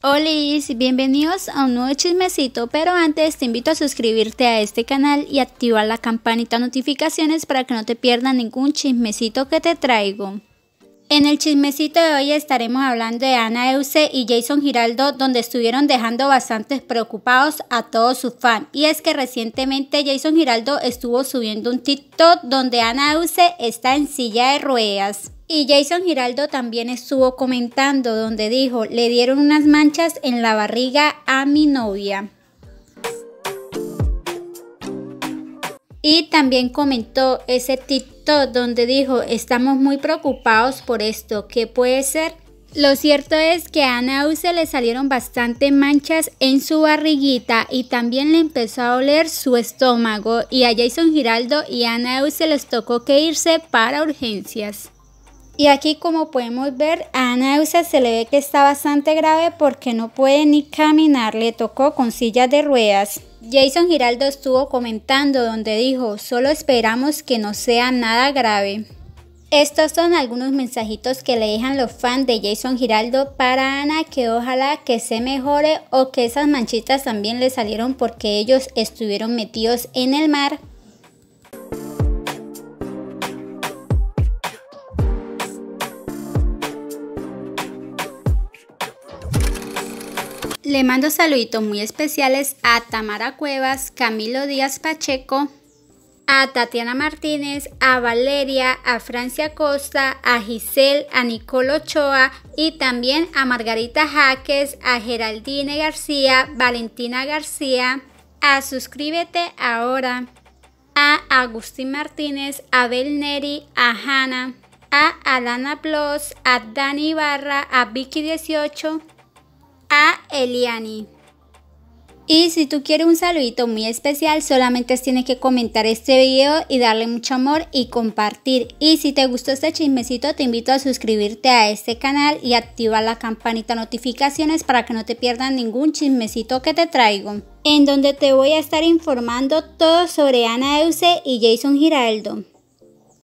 Hola, y bienvenidos a un nuevo chismecito, pero antes te invito a suscribirte a este canal y activar la campanita de notificaciones para que no te pierdas ningún chismecito que te traigo. En el chismecito de hoy estaremos hablando de Ana Euse y Jason Giraldo, donde estuvieron dejando bastante preocupados a todos sus fans. Y es que recientemente Jason Giraldo estuvo subiendo un TikTok donde Ana Euse está en silla de ruedas. Y Jason Giraldo también estuvo comentando donde dijo, le dieron unas manchas en la barriga a mi novia. Y también comentó ese TikTok donde dijo, estamos muy preocupados por esto, ¿qué puede ser? Lo cierto es que a Ana Use le salieron bastante manchas en su barriguita y también le empezó a oler su estómago y a Jason Giraldo y a Ana Use les tocó que irse para urgencias. Y aquí como podemos ver a Ana Eusa se le ve que está bastante grave porque no puede ni caminar, le tocó con sillas de ruedas. Jason Giraldo estuvo comentando donde dijo, solo esperamos que no sea nada grave. Estos son algunos mensajitos que le dejan los fans de Jason Giraldo para Ana que ojalá que se mejore o que esas manchitas también le salieron porque ellos estuvieron metidos en el mar. Le mando saluditos muy especiales a Tamara Cuevas, Camilo Díaz Pacheco, a Tatiana Martínez, a Valeria, a Francia Costa, a Giselle, a Nicolo Ochoa y también a Margarita Jaques, a Geraldine García, Valentina García, a ah, Suscríbete ahora, a Agustín Martínez, a Neri, a Hanna, a Alana Plus, a Dani Barra, a Vicky 18 a Eliani. Y si tú quieres un saludito muy especial, solamente tienes que comentar este video y darle mucho amor y compartir. Y si te gustó este chismecito, te invito a suscribirte a este canal y activar la campanita de notificaciones para que no te pierdas ningún chismecito que te traigo. En donde te voy a estar informando todo sobre Ana Euse y Jason Giraldo.